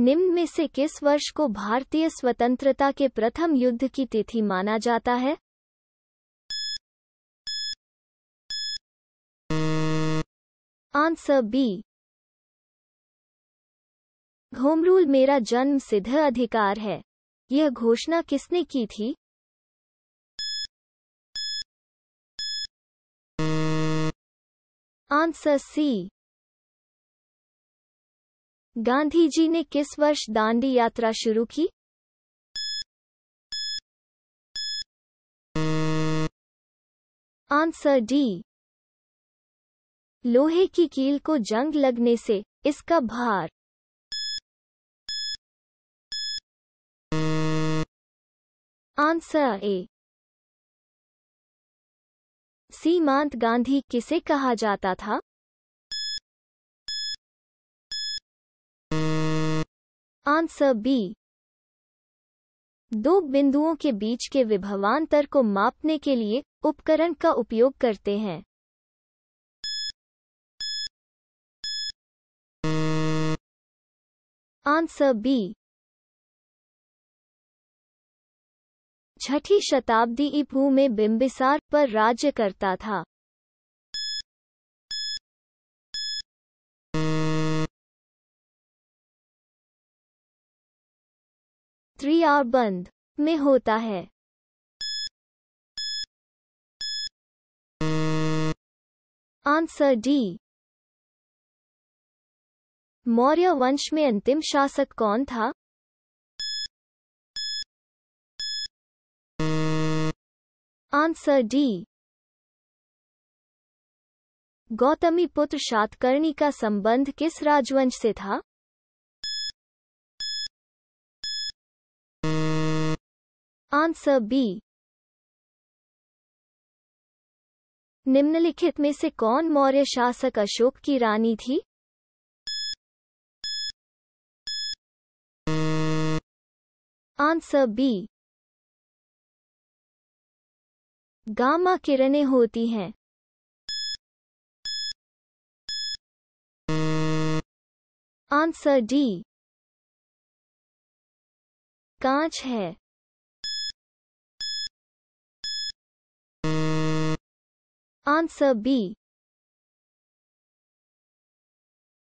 निम्न में से किस वर्ष को भारतीय स्वतंत्रता के प्रथम युद्ध की तिथि माना जाता है आंसर बी घोमरूल मेरा जन्म सिद्ध अधिकार है यह घोषणा किसने की थी आंसर सी गांधी जी ने किस वर्ष दांडी यात्रा शुरू की आंसर डी लोहे की कील को जंग लगने से इसका भार आंसर ए सीमांत गांधी किसे कहा जाता था आंसर बी दो बिंदुओं के बीच के विभवांतर को मापने के लिए उपकरण का उपयोग करते हैं आंसर बी छठी शताब्दी ईपू में बिंबिसार पर राज्य करता था थ्री आर बंद में होता है आंसर डी मौर्य वंश में अंतिम शासक कौन था आंसर डी गौतमी पुत्र शातकर्णी का संबंध किस राजवंश से था आंसर बी निम्नलिखित में से कौन मौर्य शासक अशोक की रानी थी आंसर बी गामा किरणें होती हैं आंसर डी कांच है आंसर बी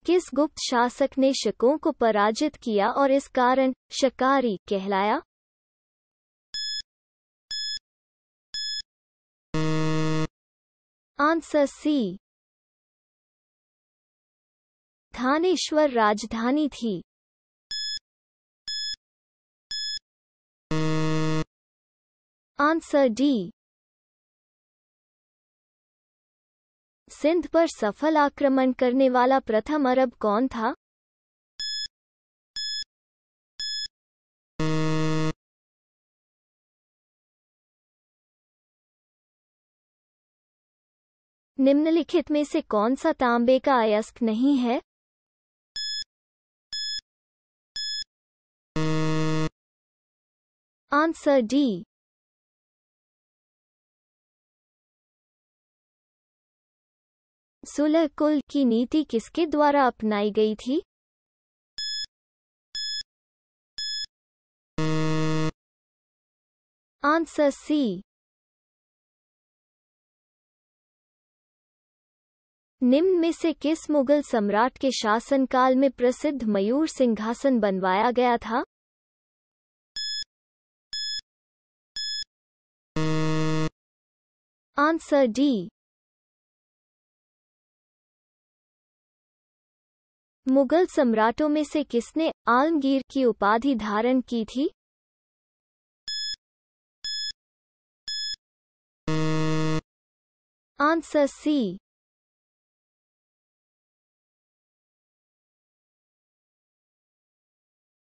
किस गुप्त शासक ने शकों को पराजित किया और इस कारण शकारी कहलाया आंसर सी थानेश्वर राजधानी थी आंसर डी सिंध पर सफल आक्रमण करने वाला प्रथम अरब कौन था निम्नलिखित में से कौन सा तांबे का अयस्क नहीं है आंसर डी सुलह कुल की नीति किसके द्वारा अपनाई गई थी आंसर सी निम्न में से किस मुगल सम्राट के शासनकाल में प्रसिद्ध मयूर सिंहासन बनवाया गया था आंसर डी मुगल सम्राटों में से किसने आलमगीर की उपाधि धारण की थी आंसर सी